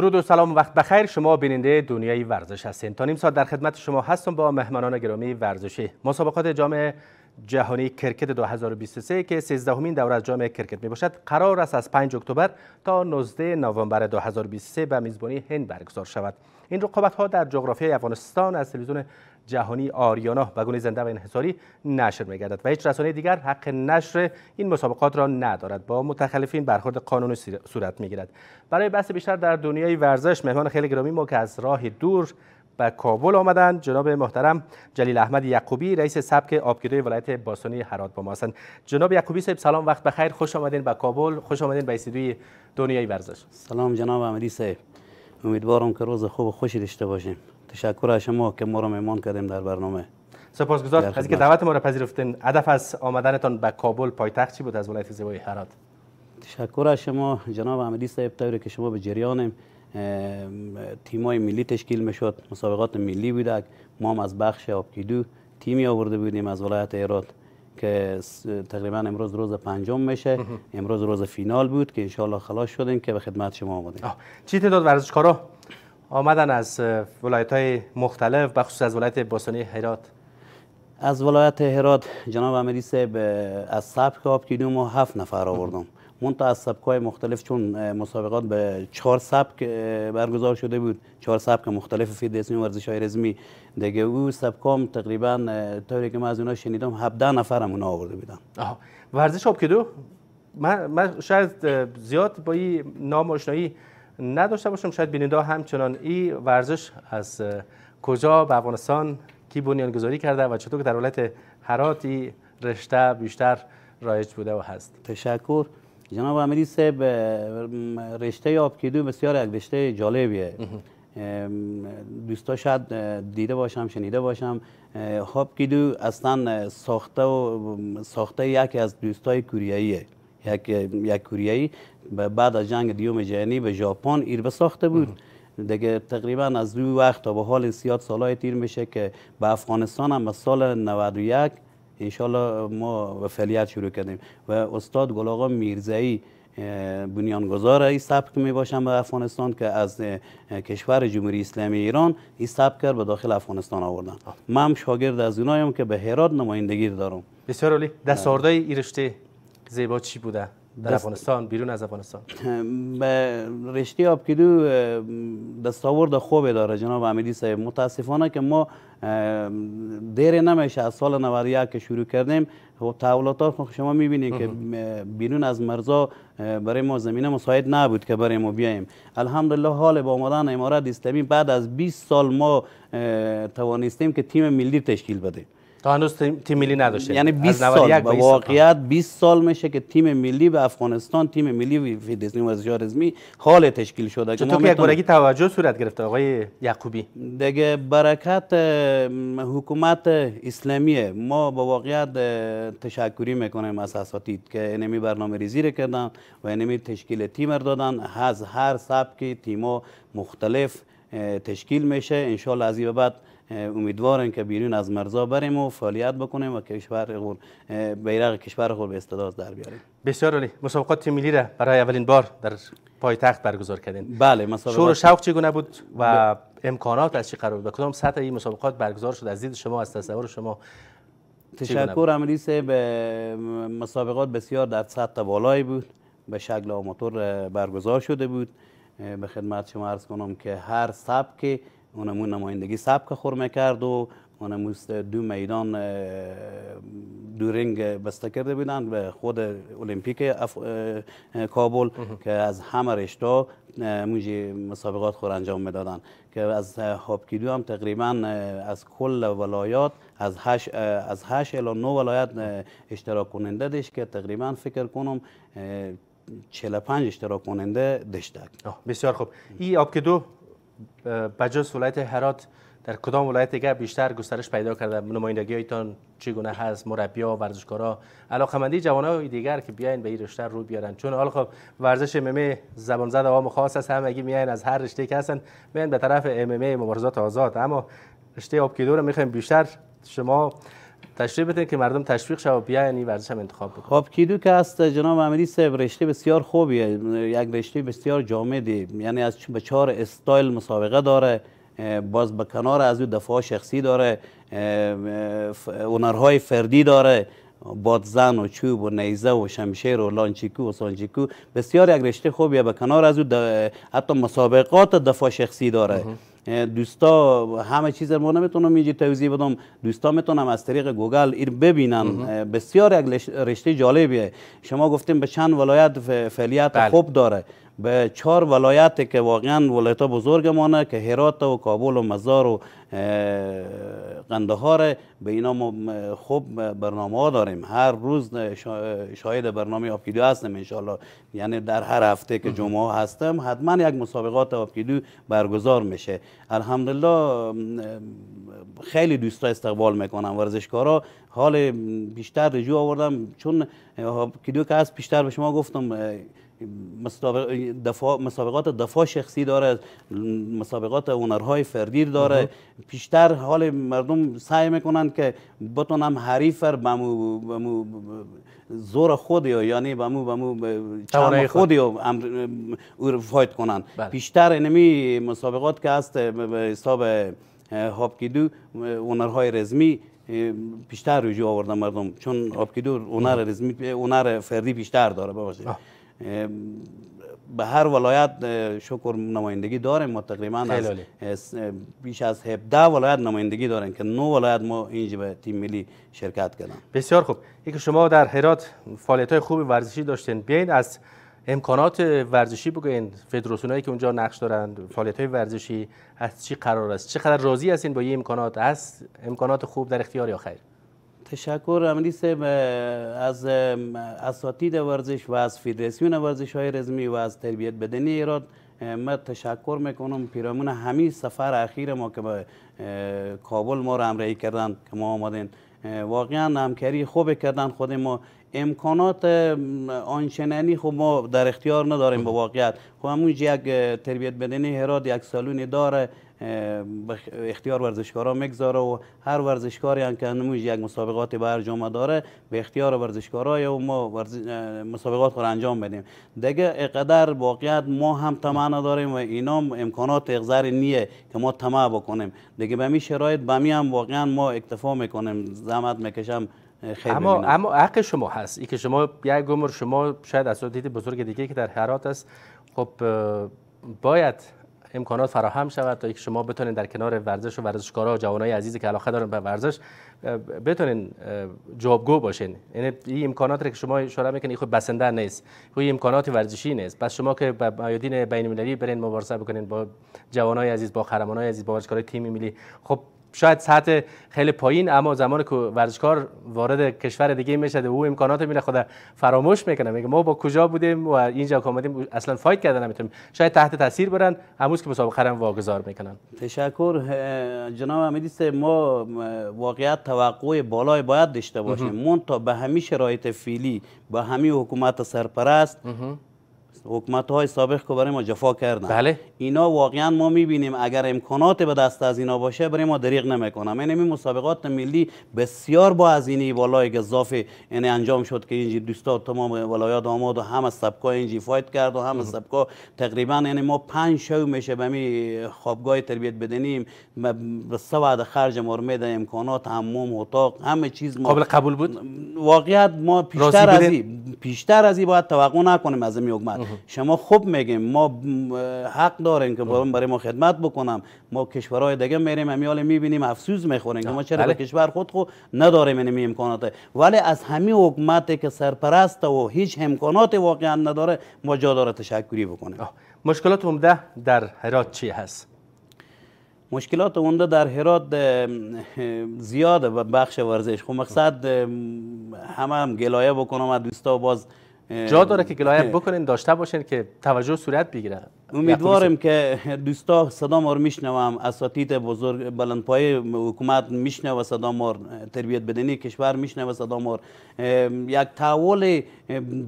درود و سلام وقت بخیر شما بیننده دنیای ورزش هستین تا نیم در خدمت شما هستم با مهمانان گرامی ورزشی مسابقات جام جهانی کرکت 2023 که 13 همین دوره از جام کرکت می باشد قرار است از 5 اکتبر تا 19 نوامبر 2023 به میزبانی هند برگزار شود این رقابت ها در جغرافیای افغانستان از تلویزیون جهانی آریانا گونه زنده و انحصاری نشر میگردد و هیچ رسانه دیگر حق نشر این مسابقات را ندارد با متخلفین برخورد قانونی صورت میگیرد برای بحث بیشتر در دنیای ورزش مهمان خیلی گرامی ما که از راه دور به کابل آمدند جناب محترم جلیل احمد یعقوبی رئیس سبک آبگیری ولایت باستانی هرات با ما هستند جناب یعقوبی صاحب سلام وقت بخیر خوش آمدین به کابل خوش آمدین به دنیای ورزش سلام جناب امیری صاحب امیدوارم که روز خوب خوشی داشته باشیم تشکر از شما که ما را مهمان کردیم در برنامه سپاسگزار از اینکه دعوت ما را پذیرفتین هدف از آمدنتان به کابل پایتخت چی بود از ولایت زیبای هرات تشکر از شما جناب احمدی صاحب طوری که شما به جریان تیمای ملی تشکیل میشد مسابقات ملی بودک ما هم از بخش آبکیدو تیمی آورده بودیم از ولایت هرات که تقریبا امروز روز پنجم میشه امروز روز فینال بود که انشالله خلاص شدیم که به خدمت شما آمدیم چی تعداد ورزشکارا آمدن از ولایت های مختلف بخصوص از ولایت باستانی هرات از ولایت هرات جناب امیری صاحب از سبک کنیم ما هفت نفر آوردم منطقه از های مختلف چون مسابقات به چهار سبک برگزار شده بود چهار سبک مختلف و ورزش های رزمی دیگه او سبکام تقریبا طوری که ما از اونا شنیدم 17 نفر هم آورده بودن آه. ورزش آب من, من شاید زیاد با این نام نداشته باشم شاید بینیدا همچنان این ورزش از کجا به افغانستان کی گذاری کرده و چطور که در ولایت هرات رشته بیشتر رایج بوده و هست تشکر جناب امیری صاحب رشته آبکیدو بسیار یک رشته جالبیه دوستا شاید دیده باشم شنیده باشم آبکیدو اصلا ساخته و ساخته یکی از دوستای کوریاییه یک یک کوریایی بعد از جنگ دیوم جهانی به ژاپن ایر ساخته بود دیگه تقریبا از دو وقت تا به حال این سیاد سالهای تیر میشه که به افغانستان هم سال 91 انشالله ما فعالیت شروع کردیم و استاد گلاغا میرزایی بنیانگذار این سبک می باشم به افغانستان که از کشور جمهوری اسلامی ایران این سبک کرد به داخل افغانستان آوردن من شاگرد از اونایم که به هرات نمایندگی دارم بسیار عالی دستاوردهای ایرشته زیبا چی بوده در افغانستان بیرون از افغانستان به رشته آبکدو دستاورد خوب داره جناب امیدی صاحب متاسفانه که ما دیر نمیشه از سال 91 که شروع کردیم خب، و ها شما میبینید که بیرون از مرزا برای ما زمینه مساعد نبود که برای ما بیایم الحمدلله حال با آمدن امارت اسلامی بعد از 20 سال ما توانستیم که تیم ملی تشکیل بدیم تا هنوز تیم ملی نداشته یعنی 20 سال با واقعیت 20 سال میشه که تیم ملی به افغانستان تیم ملی فیدزنی و زیارزمی حال تشکیل شده که یک برگی توجه صورت گرفته آقای یعقوبی دیگه برکت حکومت اسلامیه ما به واقعیت تشکری میکنیم از اساتید که انمی برنامه ریزی رو کردن و انمی تشکیل تیم دادن از هر سبکی تیما مختلف تشکیل میشه انشالله از این بعد امیدوارم که بیرون از مرزا بریم و فعالیت بکنیم و کشور غور بیرق کشور خود به استعداد در بیاریم بسیار عالی مسابقات ملی را برای اولین بار در پایتخت برگزار کردین بله مسابقات شور و شوق چگونه بود و امکانات از چه قرار بود کدام سطح این مسابقات برگزار شد از دید شما از تصور شما تشکر عملی به مسابقات بسیار در سطح بالایی بود به شکل آماتور برگزار شده بود به خدمت شما عرض کنم که هر سبک اونمون نمایندگی سبک خور میکرد و اونمون دو میدان دو رنگ بسته کرده بودند به خود المپیک کابل که از همه رشته موجی مسابقات خور انجام میدادن که از هاپکیدو هم تقریبا از کل ولایات از هش از هش الی نو ولایت اشتراک کننده داشت که تقریبا فکر کنم 45 اشتراک کننده داشت بسیار خوب این آب دو بجز ولایت هرات در کدام ولایت دیگه بیشتر گسترش پیدا کرده نمایندگی هایتان چگونه هست مربیا ورزشکارا جوان های دیگر که بیاین به این رشته رو بیارن چون حالا خب ورزش ام زبان زد عوام خاص است اگه میاین از هر رشته که هستن میاین به طرف ام مبارزات آزاد اما رشته آبکیدو رو میخوایم بیشتر شما تشریح بتین که مردم تشویق و بیا یعنی ورزش هم انتخاب بکنن خب کیدو که است جناب امیری صاحب رشته بسیار خوبیه یک رشته بسیار جامدی یعنی از به چهار استایل مسابقه داره باز به کنار از او دفاع شخصی داره هنرهای فردی داره زن و چوب و نیزه و شمشیر و لانچیکو و سانچیکو بسیار یک رشته خوبیه به کنار از حتی مسابقات دفاع شخصی داره دوستا همه چیز ما نمیتونم اینجا توضیح بدم دوستا میتونم از طریق گوگل این ببینن بسیار یک رشته جالبیه شما گفتیم به چند ولایت فعالیت بله. خوب داره به چهار ولایت که واقعا ولایت بزرگ مانه که هرات و کابل و مزار و قندهار به اینا ما خوب برنامه ها داریم هر روز شاید برنامه آبگیدو هستم انشالله یعنی در هر هفته که جمعه هستم حتما یک مسابقات آبکیدو برگزار میشه الحمدلله خیلی دوستا استقبال میکنم ورزشکارا حال بیشتر رجوع آوردم چون آبگیدو که هست بیشتر به شما گفتم مسابقات دفاع شخصی داره مسابقات اونرهای فردیر داره بیشتر حال مردم سعی میکنند که بتونم حریفر بمو, بمو زور خود یا یعنی بمو بمو چرم خود یا امر فایت کنند بله. بیشتر انمی مسابقات که هست به حساب هاپکیدو اونرهای رزمی بیشتر رجوع آوردن مردم چون هاپکیدو هنر رزمی فردی بیشتر داره بباشید. به هر ولایت شکر نمایندگی داریم ما تقریبا از بیش از 17 ولایت نمایندگی داریم که نو ولایت ما اینجا به تیم ملی شرکت کردن بسیار خوب اینکه شما در هرات فعالیت های خوب ورزشی داشتین بیاین از امکانات ورزشی بگوین فدراسیون که اونجا نقش دارند فعالیت های ورزشی از چی قرار است چقدر راضی هستین با این امکانات است امکانات خوب در اختیار یا خیر تشکر سب از اساتید ورزش و از فدراسیون ورزش های رزمی و از تربیت بدنی ایراد من تشکر میکنم پیرامون همین سفر اخیر ما که به کابل ما را همراهی کردن که ما آمدین واقعا همکاری خوب کردن خود ما امکانات آنچنانی خب ما در اختیار نداریم به واقعیت خب همون یک تربیت بدنی هراد یک سالونی داره اختیار ورزشکارا میگذاره و هر ورزشکاری هم که نموش یک مسابقات به هر داره به اختیار ورزشکارا و ما مسابقات رو انجام بدیم دیگه اقدر واقعیت ما هم تمانه داریم و اینا امکانات اغذر نیه که ما تمع بکنیم دیگه به می شرایط به می هم واقعا ما اکتفا میکنیم زحمت میکشم اما اما حق شما هست که شما یک گمر شما شاید اساتید بزرگ دیگه که در حرات است خب باید امکانات فراهم شود تا که شما بتونید در کنار ورزش و ورزشکارا و جوانای عزیزی که علاقه دارن به ورزش بتونین جابگو باشین یعنی این امکانات که شما اشاره میکنید خود بسنده نیست خود امکانات ورزشی نیست پس شما که به میادین بین المللی برین مبارزه بکنین با جوانای عزیز با قهرمانای عزیز با ورزشکارای تیم ملی خب شاید سطح خیلی پایین اما زمان که ورزشکار وارد کشور دیگه میشه او امکانات میره خود فراموش میکنه میگه ما با کجا بودیم و اینجا که آمدیم اصلا فایت کردن نمیتونیم شاید تحت تاثیر برن هموز که مسابقه را واگذار میکنن تشکر جناب امیدیست ما واقعیت توقع بالای باید داشته باشیم من تا به همیشه شرایط فیلی با همین حکومت سرپرست حکمت های سابق که برای ما جفا کردن بله اینا واقعا ما میبینیم اگر امکانات به دست از اینا باشه برای ما دریغ نمیکنم این این مسابقات ملی بسیار با اینی بالای اضافه این یعنی انجام شد که اینجی دوستا تمام ولایات آماد و همه از سبکا اینجی فایت کرد و همه سبکا تقریبا یعنی ما پنج شو میشه به می خوابگاه تربیت بدنیم به سواد خرج ما رو میده امکانات هموم اتاق همه چیز ما قابل قبول بود واقعیت ما پیشتر از پیشتر باید توقع نکنیم از این شما خوب میگیم ما حق داریم که برای ما خدمت بکنم ما کشورهای دیگه میریم همیال میبینیم افسوس میخوریم که ما چرا بله. کشور خود خو نداریم این امکانات ولی از همین حکومتی که سرپرست و هیچ امکانات واقعا نداره ما جا داره تشکری بکنیم مشکلات عمده در هرات چی هست مشکلات اونده در هرات زیاده بخش ورزش خب مقصد همه هم گلایه بکنم دوستا باز جا داره که گلایت بکنین داشته باشین که توجه صورت بگیره امیدوارم که دوستا صدا مار میشنوم اساتید بزرگ بلندپایه حکومت و صدا مار تربیت بدنی کشور و صدا مار یک تحول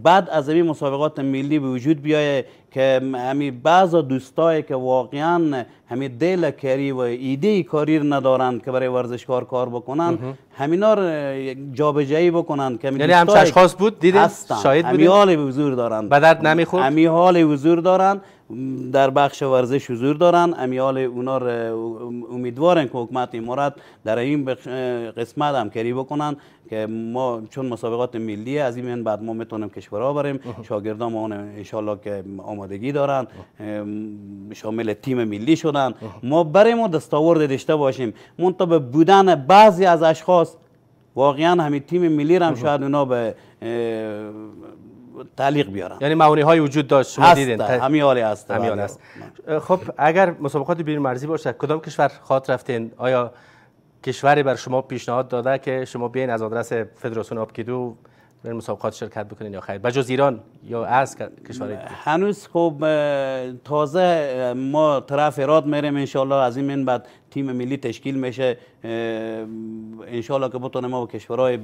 بعد از این مسابقات ملی به وجود بیایه که همی بعض دوستایی که واقعا همی دل کاری و ایده کاری ندارند که برای ورزشکار کار بکنن همینا رو جابجایی بکنن که یعنی همچه اشخاص بود دیدین شاید حال حضور دارند به درد همی حال حضور دارند در بخش ورزش حضور دارن امیال اونا امیدوارن که حکمت امارت در این قسمت هم کری بکنن که ما چون مسابقات ملی از این بعد ما میتونیم کشورها بریم شاگردان ما انشالله که آمادگی دارن شامل تیم ملی شدن ما بریم و دستاورد داشته باشیم به بودن بعضی از اشخاص واقعا همین تیم ملی هم شاید اونا به تعلیق بیارن یعنی معونی های وجود داشت شما دیدین هست بله. هست خب اگر مسابقات بیرون مرزی باشه کدام کشور خاطر رفتین آیا کشوری بر شما پیشنهاد داده که شما بیاین از آدرس فدراسیون آبکیدو به مسابقات شرکت بکنین یا خیر بجز ایران یا از کشور هنوز خب تازه ما طرف اراد میریم انشالله از این من بعد تیم ملی تشکیل میشه انشالله که بتونه ما کشورهای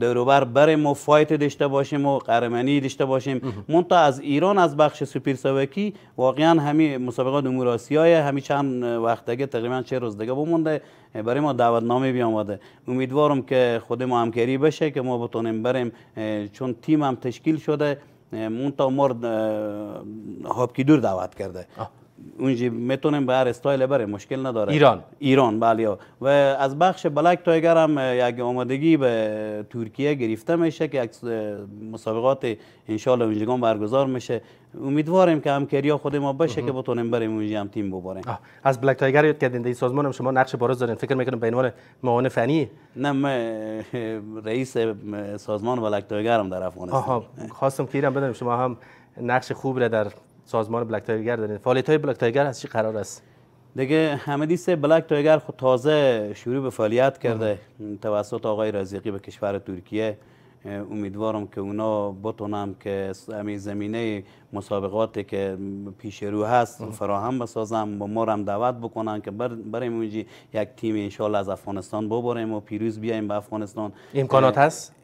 دوروبر بریم و فایت داشته باشیم و قرمانی داشته باشیم مونتا از ایران از بخش سپیر سوکی واقعا همی مسابقات امور آسیای همی چند وقت دیگه تقریبا چه روز دیگه بمونده برای ما دعوتنامه بیاماده امیدوارم که خود ما همکاری بشه که ما بتونیم بریم چون تیم هم تشکیل شده مونتا مورد هاپکی دور دعوت کرده اونجی میتونیم به هر استایل بره مشکل نداره ایران ایران بله و از بخش بلک تایگر هم یک آمادگی به ترکیه گرفته میشه که یک مسابقات انشالله اونجگان برگزار میشه امیدواریم که کریا خود ما باشه که بتونیم بریم اونجا هم تیم بباریم از بلک تایگر یاد کردین این سازمان شما نقش بارز دارین فکر میکنم به عنوان معاون فنی نه من رئیس سازمان بلک تایگر هم در افغانستان خواستم که ایران بدونم شما هم نقش خوب را در سازمان بلک تایگر دارین فعالیت های بلک تایگر از چی قرار است دیگه حمیدی سه بلک تایگر خود تازه شروع به فعالیت کرده توسط آقای رزیقی به کشور ترکیه امیدوارم که اونا بتونم که همین زمینه مسابقاتی که پیش رو هست فراهم بسازم با ما هم دعوت بکنن که بر بریم یک تیم انشالله از افغانستان ببریم و پیروز بیایم به افغانستان امکانات هست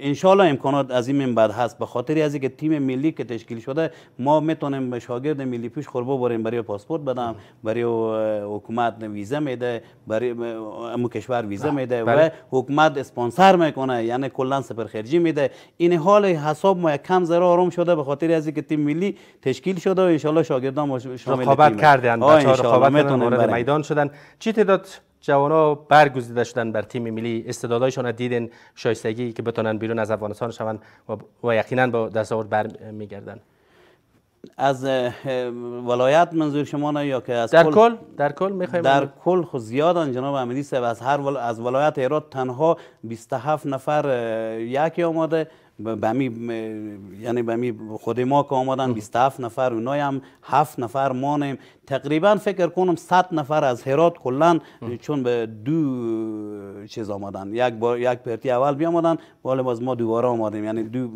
انشالله امکانات از این بعد هست به خاطر از اینکه تیم ملی که تشکیل شده ما میتونیم به شاگرد ملی پیش خور ببریم برای پاسپورت بدم برای حکومت ویزا میده برای امو کشور ویزا میده بله. و حکومت اسپانسر میکنه یعنی کلا سفر میده این حال حساب ما کم ذره آروم شده به خاطر از اینکه تیم ملی تشکیل شده و انشالله شاگردان شامل رقابت کردند رقابت وارد میدان شدن چی تعداد جوان ها برگزیده شدن بر تیم ملی استعدادهایشان دیدن شایستگی که بتونن بیرون از افغانستان شوند و, و یقینا با دستاورد بر میگردن از ولایت منظور شما نه یا که از در کل در کل میخوایم در کل خو زیادن جناب احمدی صاحب از هر از ولایت ایراد تنها 27 نفر یکی آماده به یعنی به خود ما که آمدن 27 نفر و هم 7 نفر مانیم تقریبا فکر کنم 100 نفر از هرات کلا چون به دو چیز آمدن یک با یک پرتی اول بیامدن ولی باز ما دوباره آمدیم یعنی دو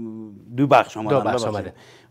دو بخش آمدن دو بخش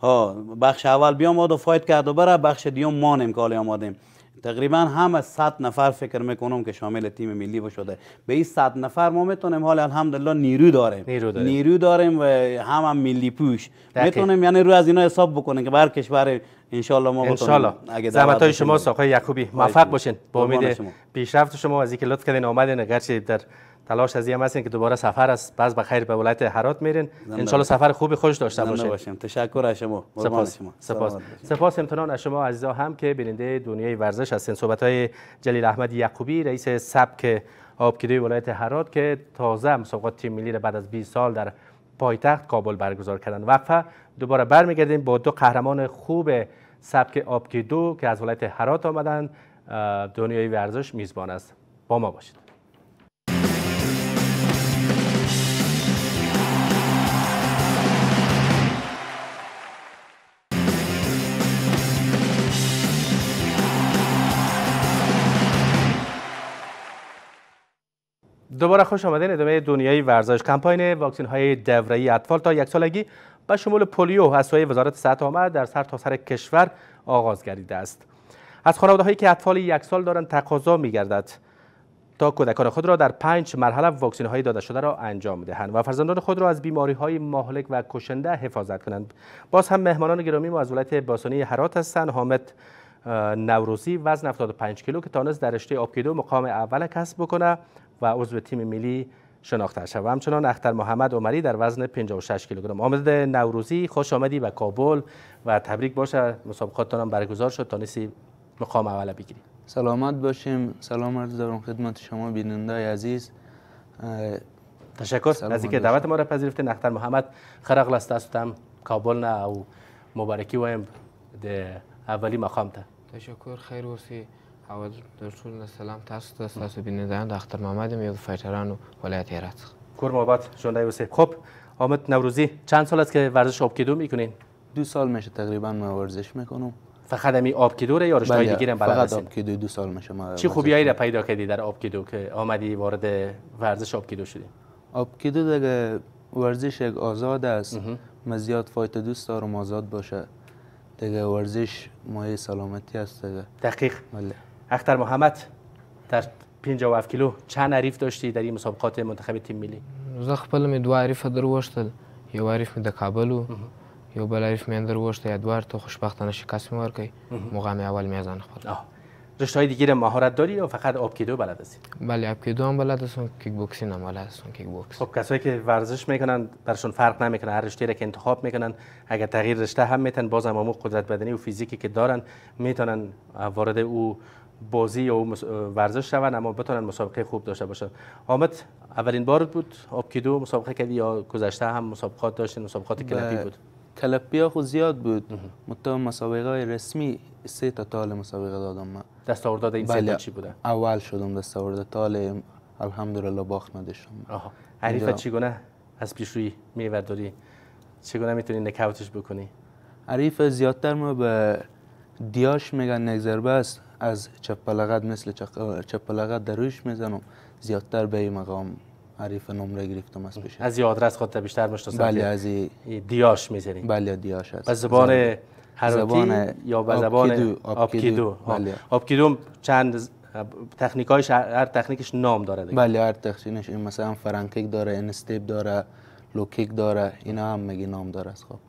ها بخش اول بیامد و فایت کرد و بره بخش دیوم مانیم که آمدیم تقریبا هم از صد نفر فکر میکنم که شامل تیم ملی شده به این صد نفر ما میتونیم حال الحمدلله نیرو داریم نیرو داریم, نیرو و هم هم ملی پوش میتونیم یعنی رو از اینا حساب بکنیم که بر کشور انشالله ما انشالله زحمت های شما ساقای یعقوبی موفق باشین با امید پیشرفت شما از اینکه لطف کردین آمدین گرچه در تلاش از هم هستین که دوباره سفر از بعض به خیر به ولایت هرات میرین ان سفر خوبی خوش داشته باشین باشیم تشکر از شما سپاس سپاس سپاس امتنان از شما عزیزا هم که بیننده دنیای ورزش هستین صحبت های جلیل احمد یعقوبی رئیس سبک آبگیری ولایت هرات که تازه مسابقات تیم ملی را بعد از 20 سال در پایتخت کابل برگزار کردن وقفه دوباره برمیگردیم با دو قهرمان خوب سبک آبکیدو که از ولایت هرات آمدند دنیای ورزش میزبان است با ما باشید دوباره خوش آمدین ادامه دنیای ورزش کمپاین واکسین های دوره‌ای اطفال تا یک سالگی به شمول پولیو از سوی وزارت صحت آمد در سرتاسر سر کشور آغاز گردیده است از خانواده هایی که اطفال یک سال دارند تقاضا می گردد تا کودکان خود را در پنج مرحله واکسین های داده شده را انجام دهند و فرزندان خود را از بیماری های مهلک و کشنده حفاظت کنند باز هم مهمانان گرامی ما از ولایت باستانی هرات هستند حامد نوروزی وزن 75 کیلو که تانست در رشته آبکیدو مقام اول کسب بکنه و عضو تیم ملی شناخته شد و همچنان اختر محمد عمری در وزن 56 کیلوگرم آمد نوروزی خوش آمدی به کابل و تبریک باشه مسابقاتتان هم برگزار شد تا مقام اول بگیری سلامت باشیم سلام عرض دارم خدمت شما بیننده عزیز تشکر از اینکه دعوت ما را پذیرفته نختر محمد خرق هستم استم کابل نه او مبارکی وایم اولی مقام تا تشکر خیر وسی اول د ټول سلام تاسو ته تاسو بینیدان د اختر محمد یم یو فایټرانو ولایت هرات کور محبت جنده وسه خب آمد نوروزی چند سال است که ورزش کیدو میکنین دو سال میشه تقریبا ما ورزش میکنم فقط همین آبکدو یا رشته های بله، دیگه هم بلد آب دو سال میشه ما چی خوبیایی را پیدا کردی در کیدو که آمدی وارد ورزش کیدو شدی آبکدو دیگه ورزش یک آزاد است ما زیاد فایت دوست دارم آزاد باشه دیگه ورزش مایه سلامتی است دیگه دقیق بله اختر محمد در 57 کیلو چند عریف داشتی در این مسابقات منتخب تیم ملی زه خپل می دو عریف وشتل یو عریف می د کابل یو بل عریف می در وشت ادوار تو خوشبختانه شکست می ورکی مقام اول می ازن خپل رشته های دیگه مهارت داری یا فقط آب کیدو بلد هستی بله آب کیدو هم بلد هستم کیک بوکسینگ هم بلد هستم کیک بوکس خب کسایی که ورزش میکنن برشون فرق نمیکنه هر رشته را که انتخاب میکنن اگر تغییر رشته هم میتن باز هم قدرت بدنی و فیزیکی که دارن میتونن وارد او بازی یا ورزش شوند اما بتونن مسابقه خوب داشته باشند حامد اولین بار بود آبکیدو مسابقه کردی یا گذشته هم مسابقات داشتین مسابقات کلپی بود کلپی ها خود زیاد بود متو مسابقه های رسمی سه تا تال مسابقه دادم من دستاوردات این بله، چی بوده اول شدم دستاورد تال الحمدلله باخت نداشتم آها حریف چگونه از پیش روی میورداری چگونه میتونی نکاوتش بکنی حریف زیادتر ما به دیاش میگن نگزربه است از چپلغت مثل چپ لغت در رویش میزنم زیادتر به این مقام حریف نمره گرفتم از پیش از یاد خودت بیشتر باشت بله از دیاش میزنی بله دیاش هست به زبان زبان یا به زبان آبکیدو آبکیدو خب، بله. چند تکنیکایش هر تکنیکش نام داره دیگه بله هر تکنیکش مثلا فرانکیک داره انستیب داره لوکیک داره اینا هم میگی نام داره از خواب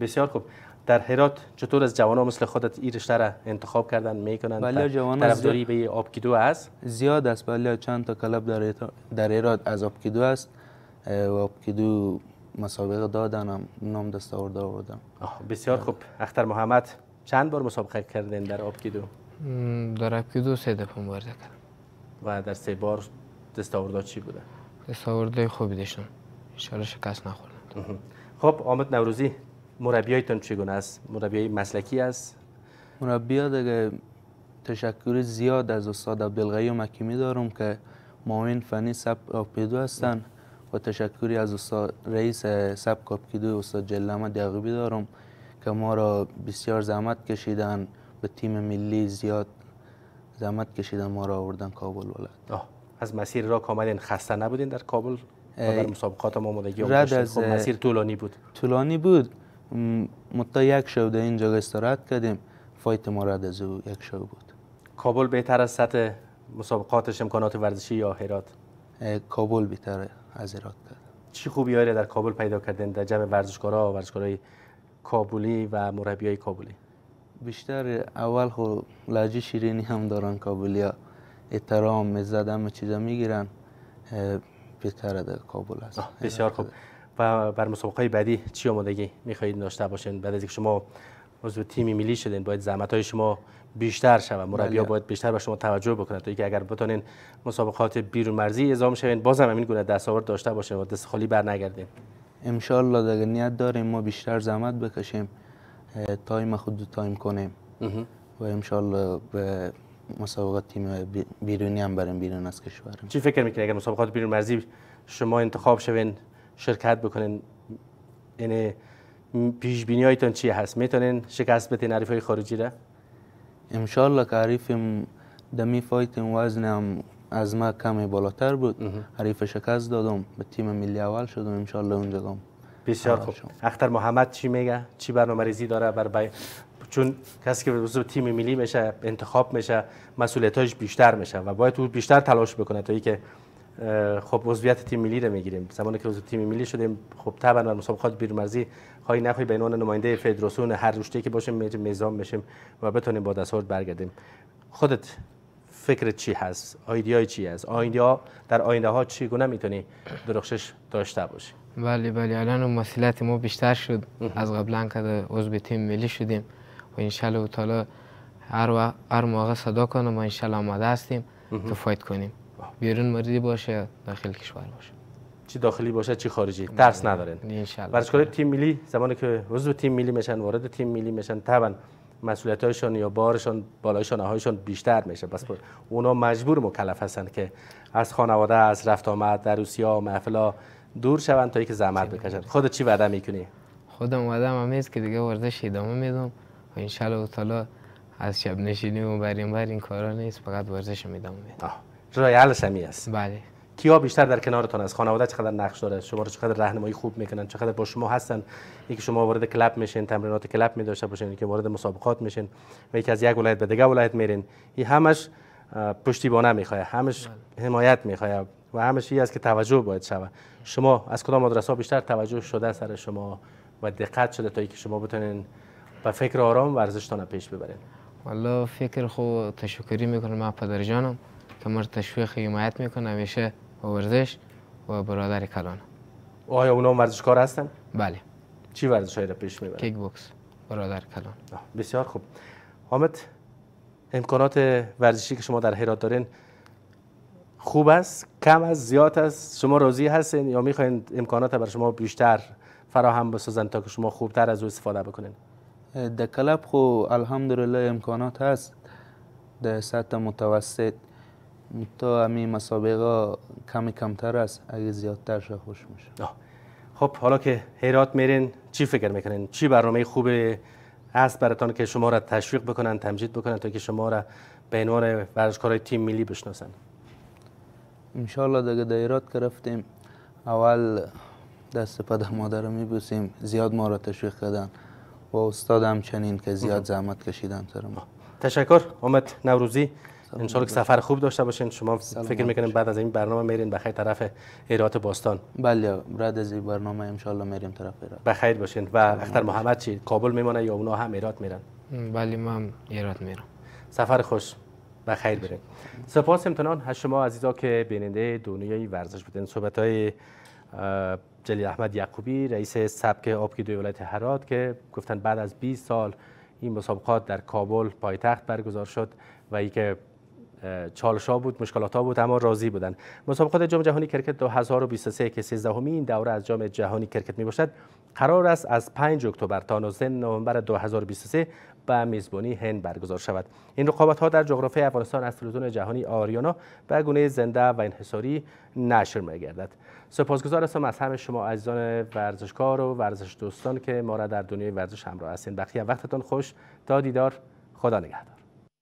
بسیار خوب در هرات چطور از جوان ها مثل خودت این رشته را انتخاب کردن میکنن بله جوان طرفداری به آبکیدو است زیاد است بله چند تا کلب در در هرات از آبکیدو است و آبکیدو مسابقه دادنم نام دست آورده آوردم بسیار خوب اختر محمد چند بار مسابقه کردین در آبکیدو در آبکیدو سه دفعه مبارزه کردم و در سه بار دست چی بوده دست خوبی داشتم شاید شکست نخورند خب آمد نوروزی هایتون چگونه است مربیای مسلکی است مربیا دیگه تشکر زیاد از استاد و مکیمی دارم که معاون فنی سب آپیدو هستند و تشکری از استاد رئیس سب کپیدو استاد احمد یعقوبی دارم که ما را بسیار زحمت کشیدن به تیم ملی زیاد زحمت کشیدن ما را آوردن کابل ولاد. از مسیر را کاملا خسته نبودین در کابل در مسابقات هم مدگی خب، مسیر طولانی بود طولانی بود متا یک شب در اینجا استراحت کردیم فایت ما رد از او یک شب بود کابل بهتر از سطح مسابقاتش امکانات ورزشی یا کابل بهتر از هرات چی خوبی هایی در کابل پیدا کردن در جمع ورزشکارا و ورزشکارای کابلی و مربی های کابلی بیشتر اول خو لجی شیرینی هم دارن کابلی ها اترام مزد همه چیزا میگیرن بهتر در کابل است بسیار خوب و بر مسابقه بعدی چی آمادگی میخواهید داشته باشین بعد از اینکه شما عضو تیم ملی شدین باید زحمت های شما بیشتر شود مربی بله. باید بیشتر به شما توجه بکنند تا اینکه اگر بتونین مسابقات بیرون مرزی اعزام شوین هم همین گونه دستاورد داشته باشین و دست خالی بر نگردین ان دیگه نیت داریم ما بیشتر زحمت بکشیم تایم خود تایم کنیم و ان به مسابقات تیم بیرونی هم برن بیرون از کشورم چی فکر میکنید اگر مسابقات بیرون مرزی شما انتخاب شوین شرکت بکنین یعنی پیش بینی هایتون چی هست میتونین شکست بدین حریف های خارجی را ان که حریفم دمی فایت وزن هم از ما کمی بالاتر بود حریف شکست دادم به تیم ملی اول شدم ان شاء الله اونجا بسیار خوب اختر محمد چی میگه چی برنامه داره بر چون کسی که به تیم ملی میشه انتخاب میشه مسئولیتاش بیشتر میشه و باید او بیشتر تلاش بکنه تا اینکه خب عضویت تیم ملی رو میگیریم زمانی که عضو تیم ملی شدیم خب طبعا در مسابقات بیرمرزی خواهی خای به عنوان نماینده فدراسیون هر رشته که باشیم میزان میشیم و بتونیم با دستورد برگردیم خودت فکر چی هست ایده چی هست آیدیا در آینده ها چی گونه میتونی درخشش داشته باشی بله بله الان مسئولیت ما بیشتر شد از قبلا که عضو تیم ملی شدیم و انشالله تعالی هر, و... هر موقع صدا کنه ما انشالله آماده هستیم تو کنیم بیرون مردی باشه داخل کشور باشه چی داخلی باشه چی خارجی ترس ندارن انشالله کاری تیم ملی زمانی که عضو تیم ملی میشن وارد تیم ملی میشن طبعا مسئولیتایشان یا بارشان بالایشان هایشان بیشتر میشه بس اونا مجبور مکلف هستن که از خانواده از رفت آمد در روسیا محفلا دور شوند تا اینکه زحمت بکشند خودت چی وعده میکنی خودم وعده هم که دیگه ورزش ادامه میدم و انشالله از شب نشینی و بریم این بر این کارا نیست فقط ورزش میدم رای حل سمی است بله کیا بیشتر در کنارتان است خانواده چقدر نقش داره شما رو چقدر راهنمایی خوب میکنن چقدر با شما هستن یکی شما وارد کلاب میشین تمرینات کلاب می داشته باشین که وارد مسابقات میشین و یکی از یک ولایت به دیگه ولایت میرین این همش پشتیبانه میخواد همش بله. حمایت میخواد و همش این است که توجه باید شود شما از کدام مدرسه بیشتر توجه شده سر شما و دقت شده تا اینکه شما بتونین و فکر آرام ورزشتان پیش ببرید والله فکر خو تشکری میکنم از پدر جانم که مر تشویق حمایت میکنه همیشه ورزش و برادر کلان آیا اونا ورزشکار هستن بله چی ورزش را پیش میبرن کیک بوکس برادر کلان بسیار خوب حامد امکانات ورزشی که شما در هرات دارین خوب است کم از زیاد است شما راضی هستین یا میخواین امکانات بر شما بیشتر فراهم بسازن تا که شما خوبتر از او استفاده بکنین د کلب خو الحمدلله امکانات هست در سطح متوسط تا همین مسابقه کمی کمتر است اگه زیادتر شد خوش میشه خب حالا که حیرات میرین چی فکر میکنین چی برنامه خوب است براتان که شما را تشویق بکنن تمجید بکنن تا که شما را به عنوان های تیم ملی بشناسن انشالله دیگه در حیرات که اول دست پدر مادر میبوسیم زیاد ما را تشویق کردن و استادم چنین که زیاد زحمت کشیدن ما تشکر امت نوروزی انشالله که سفر خوب داشته باشین شما فکر میکنیم بعد از این برنامه میرین خیر طرف ایرات باستان بله بعد از این برنامه انشالله میریم طرف ایرات بخیر باشین و اختر محمد چی کابل میمونه یا اونا هم ایرات میرن بله من ایرات میرم سفر خوش و خیر برین سپاس امتنان از شما عزیزا که بیننده دنیای ورزش بودین صحبت های جلیل احمد یعقوبی رئیس سبک آبکی ولایت هرات که گفتن بعد از 20 سال این مسابقات در کابل پایتخت برگزار شد و که چالش ها بود مشکلات ها بود اما راضی بودند مسابقات جام جهانی کرکت 2023 که 13 دوره از جام جهانی کرکت می باشد قرار است از 5 اکتبر تا 19 نوامبر 2023 به میزبانی هند برگزار شود این رقابت ها در جغرافیای افغانستان از تلویزیون جهانی آریانا به گونه زنده و انحصاری نشر می گردد سپاسگزار هستم از همه شما عزیزان ورزشکار و ورزش دوستان که ما را در دنیای ورزش همراه هستین بقیه وقتتان خوش تا دیدار خدا نگهدار